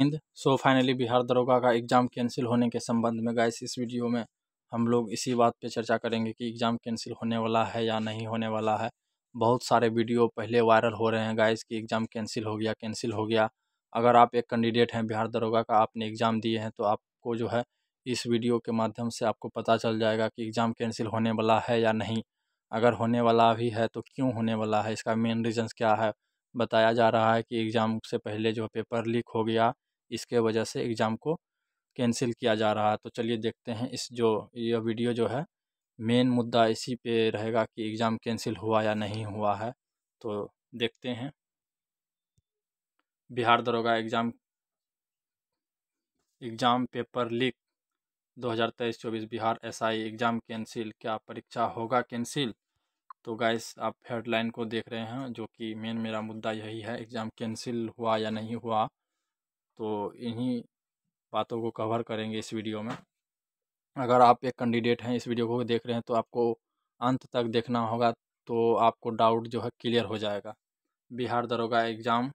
Hind so finally Bihar दरोगा का exam cancel होने के संबंध में गाइस इस वीडियो में हम लोग इसी बात पे चर्चा करेंगे कि एग्ज़ाम कैंसिल होने वाला है या नहीं होने वाला है बहुत सारे वीडियो पहले वायरल हो रहे हैं गाइस कि एग्ज़ाम कैंसिल हो गया कैंसिल हो गया अगर आप एक कैंडिडेट हैं बिहार दरोगा का आपने एग्ज़ाम दिए हैं तो आपको जो है इस वीडियो के माध्यम से आपको पता चल जाएगा कि एग्ज़ाम कैंसिल होने वाला है या नहीं अगर होने वाला भी है तो क्यों होने वाला है इसका मेन रीज़न्स क्या है बताया जा रहा है कि एग्ज़ाम से पहले जो पेपर लीक हो गया इसके वजह से एग्ज़ाम को कैंसिल किया जा रहा है तो चलिए देखते हैं इस जो यह वीडियो जो है मेन मुद्दा इसी पे रहेगा कि एग्ज़ाम कैंसिल हुआ या नहीं हुआ है तो देखते हैं बिहार दरोगा exam exam paper leak 2023-24 Bihar SI exam cancel क्या परीक्षा होगा कैंसिल तो गाइस आप हेडलाइन को देख रहे हैं जो कि मेन मेरा मुद्दा यही है एग्ज़ाम कैंसिल हुआ या नहीं हुआ तो इन्हीं बातों को कवर करेंगे इस वीडियो में अगर आप एक कैंडिडेट हैं इस वीडियो को देख रहे हैं तो आपको अंत तक देखना होगा तो आपको डाउट जो है क्लियर हो जाएगा बिहार दरोगा एग्ज़ाम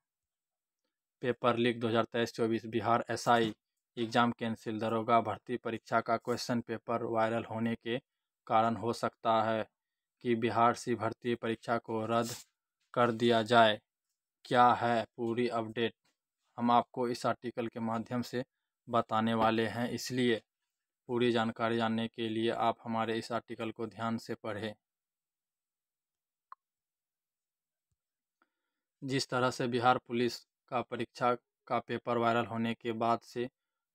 पेपर लीक 2023 चौबीस बिहार एसआई एग्ज़ाम कैंसिल दरोगा भर्ती परीक्षा का क्वेश्चन पेपर वायरल होने के कारण हो सकता है कि बिहार सी भर्ती परीक्षा को रद्द कर दिया जाए क्या है पूरी अपडेट हम आपको इस आर्टिकल के माध्यम से बताने वाले हैं इसलिए पूरी जानकारी जानने के लिए आप हमारे इस आर्टिकल को ध्यान से पढ़ें जिस तरह से बिहार पुलिस का परीक्षा का पेपर वायरल होने के बाद से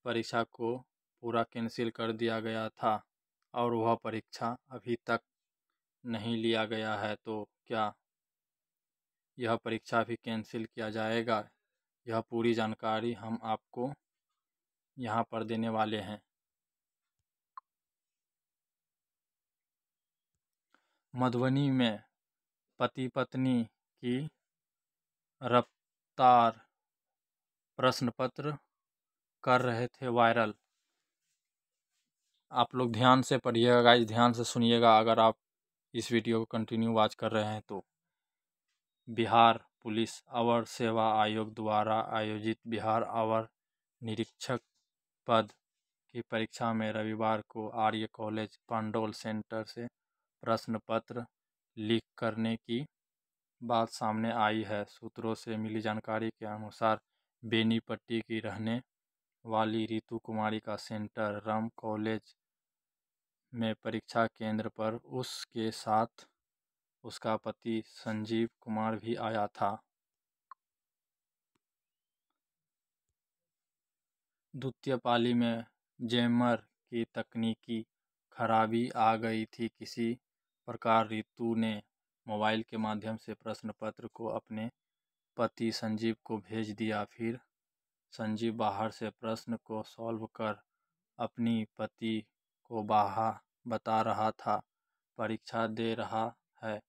परीक्षा को पूरा कैंसिल कर दिया गया था और वह परीक्षा अभी तक नहीं लिया गया है तो क्या यह परीक्षा भी कैंसिल किया जाएगा यह पूरी जानकारी हम आपको यहाँ पर देने वाले हैं मधुबनी में पति पत्नी की रफ्तार प्रश्न पत्र कर रहे थे वायरल आप लोग ध्यान से पढ़िएगा गाइज ध्यान से सुनिएगा अगर आप इस वीडियो को कंटिन्यू वॉच कर रहे हैं तो बिहार पुलिस अवर सेवा आयोग द्वारा आयोजित बिहार अवर निरीक्षक पद की परीक्षा में रविवार को आर्य कॉलेज पांडोल सेंटर से प्रश्न पत्र लीक करने की बात सामने आई है सूत्रों से मिली जानकारी के अनुसार बेनीपट्टी की रहने वाली रितु कुमारी का सेंटर राम कॉलेज में परीक्षा केंद्र पर उसके साथ उसका पति संजीव कुमार भी आया था द्वितीय पाली में जैमर की तकनीकी खराबी आ गई थी किसी प्रकार रितु ने मोबाइल के माध्यम से प्रश्न पत्र को अपने पति संजीव को भेज दिया फिर संजीव बाहर से प्रश्न को सॉल्व कर अपनी पति को बाहा बता रहा था परीक्षा दे रहा है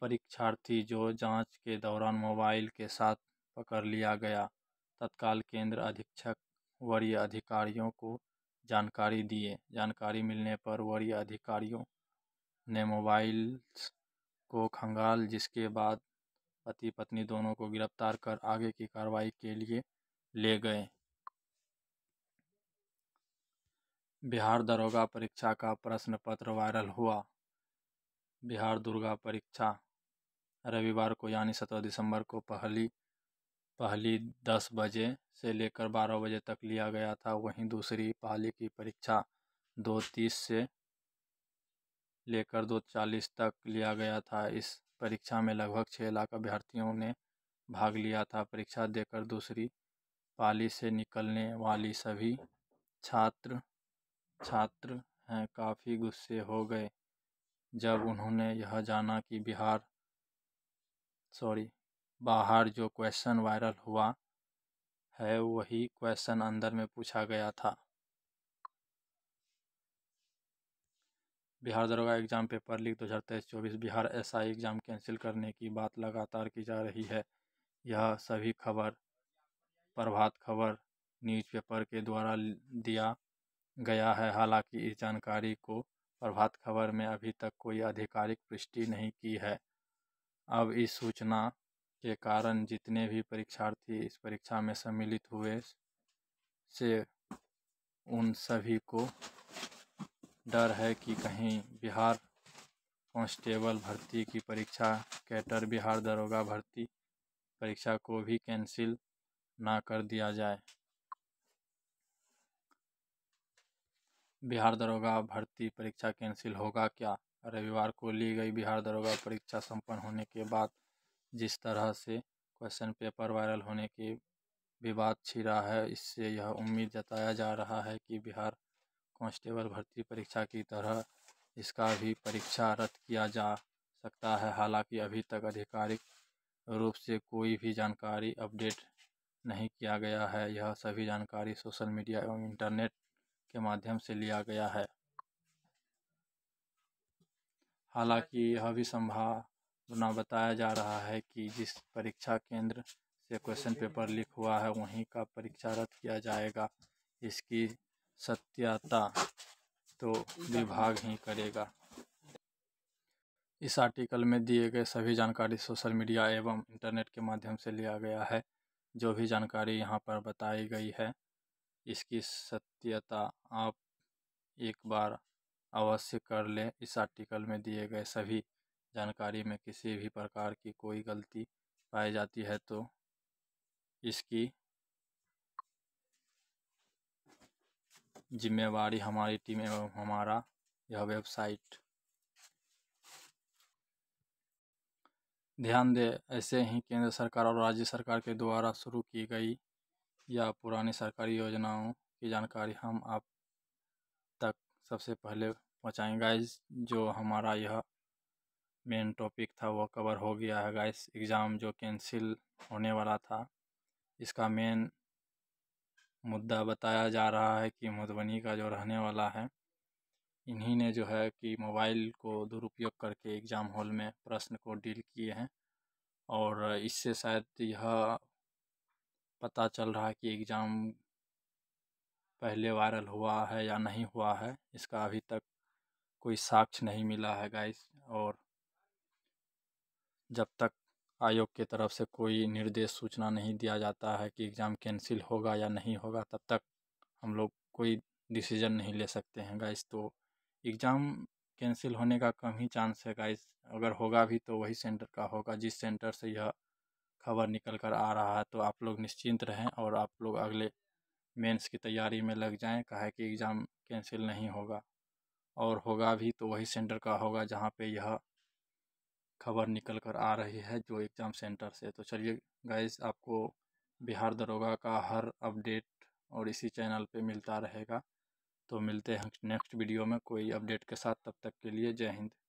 परीक्षार्थी जो जांच के दौरान मोबाइल के साथ पकड़ लिया गया तत्काल केंद्र अधीक्षक वरीय अधिकारियों को जानकारी दिए जानकारी मिलने पर वरीय अधिकारियों ने मोबाइल्स को खंगाल जिसके बाद पति पत्नी दोनों को गिरफ्तार कर आगे की कार्रवाई के लिए ले गए बिहार दरोगा परीक्षा का प्रश्न पत्र वायरल हुआ बिहार दुर्गा परीक्षा रविवार को यानी सत्रह दिसंबर को पहली पहली दस बजे से लेकर बारह बजे तक लिया गया था वहीं दूसरी पहली की परीक्षा दो तीस से लेकर दो चालीस तक लिया गया था इस परीक्षा में लगभग छः लाख अभ्यर्थियों ने भाग लिया था परीक्षा देकर दूसरी पाली से निकलने वाली सभी छात्र छात्र हैं काफ़ी गुस्से हो गए जब उन्होंने यह जाना कि बिहार सॉरी बाहर जो क्वेश्चन वायरल हुआ है वही क्वेश्चन अंदर में पूछा गया था बिहार दरोगा एग्जाम पेपर लीक दो हज़ार तेईस चौबीस बिहार एसआई एग्जाम कैंसिल करने की बात लगातार की जा रही है यह सभी खबर प्रभात खबर न्यूज़पेपर के द्वारा दिया गया है हालांकि इस जानकारी को प्रभात खबर में अभी तक कोई आधिकारिक पुष्टि नहीं की है अब इस सूचना के कारण जितने भी परीक्षार्थी इस परीक्षा में सम्मिलित हुए से उन सभी को डर है कि कहीं बिहार कांस्टेबल भर्ती की परीक्षा कैटर बिहार दरोगा भर्ती परीक्षा को भी कैंसिल ना कर दिया जाए बिहार दरोगा भर्ती परीक्षा कैंसिल होगा क्या रविवार को ली गई बिहार दरोगा परीक्षा संपन्न होने के बाद जिस तरह से क्वेश्चन पेपर वायरल होने के विवाद छिड़ा है इससे यह उम्मीद जताया जा रहा है कि बिहार कांस्टेबल भर्ती परीक्षा की तरह इसका भी परीक्षा रद्द किया जा सकता है हालांकि अभी तक आधिकारिक रूप से कोई भी जानकारी अपडेट नहीं किया गया है यह सभी जानकारी सोशल मीडिया एवं इंटरनेट के माध्यम से लिया गया है हालांकि यह भी संभावना बताया जा रहा है कि जिस परीक्षा केंद्र से क्वेश्चन पेपर लीक हुआ है वहीं का परीक्षा रद्द किया जाएगा इसकी सत्यता तो विभाग ही करेगा इस आर्टिकल में दिए गए सभी जानकारी सोशल मीडिया एवं इंटरनेट के माध्यम से लिया गया है जो भी जानकारी यहाँ पर बताई गई है इसकी सत्यता आप एक बार अवश्य कर लें इस आर्टिकल में दिए गए सभी जानकारी में किसी भी प्रकार की कोई गलती पाई जाती है तो इसकी जिम्मेवारी हमारी टीम एवं हमारा यह वेबसाइट ध्यान दें ऐसे ही केंद्र सरकार और राज्य सरकार के द्वारा शुरू की गई या पुरानी सरकारी योजनाओं की जानकारी हम आप सबसे पहले पहुँचाएँ गाइस जो हमारा यह मेन टॉपिक था वह कवर हो गया है गाइस एग्ज़ाम जो कैंसिल होने वाला था इसका मेन मुद्दा बताया जा रहा है कि मधुबनी का जो रहने वाला है इन्हीं ने जो है कि मोबाइल को दुरुपयोग करके एग्ज़ाम हॉल में प्रश्न को डील किए हैं और इससे शायद यह पता चल रहा है कि एग्ज़ाम पहले वायरल हुआ है या नहीं हुआ है इसका अभी तक कोई साक्ष्य नहीं मिला है गाइस और जब तक आयोग की तरफ से कोई निर्देश सूचना नहीं दिया जाता है कि एग्ज़ाम कैंसिल होगा या नहीं होगा तब तक हम लोग कोई डिसीज़न नहीं ले सकते हैं गाइस तो एग्ज़ाम कैंसिल होने का कम ही चांस है गाइस अगर होगा भी तो वही सेंटर का होगा जिस सेंटर से यह खबर निकल कर आ रहा है तो आप लोग निश्चिंत रहें और आप लोग अगले मेंस की तैयारी में लग जाएं है कि एग्ज़ाम कैंसिल नहीं होगा और होगा भी तो वही सेंटर का होगा जहाँ पे यह खबर निकल कर आ रही है जो एग्ज़ाम सेंटर से तो चलिए गाइस आपको बिहार दरोगा का हर अपडेट और इसी चैनल पे मिलता रहेगा तो मिलते हैं नेक्स्ट वीडियो में कोई अपडेट के साथ तब तक के लिए जय हिंद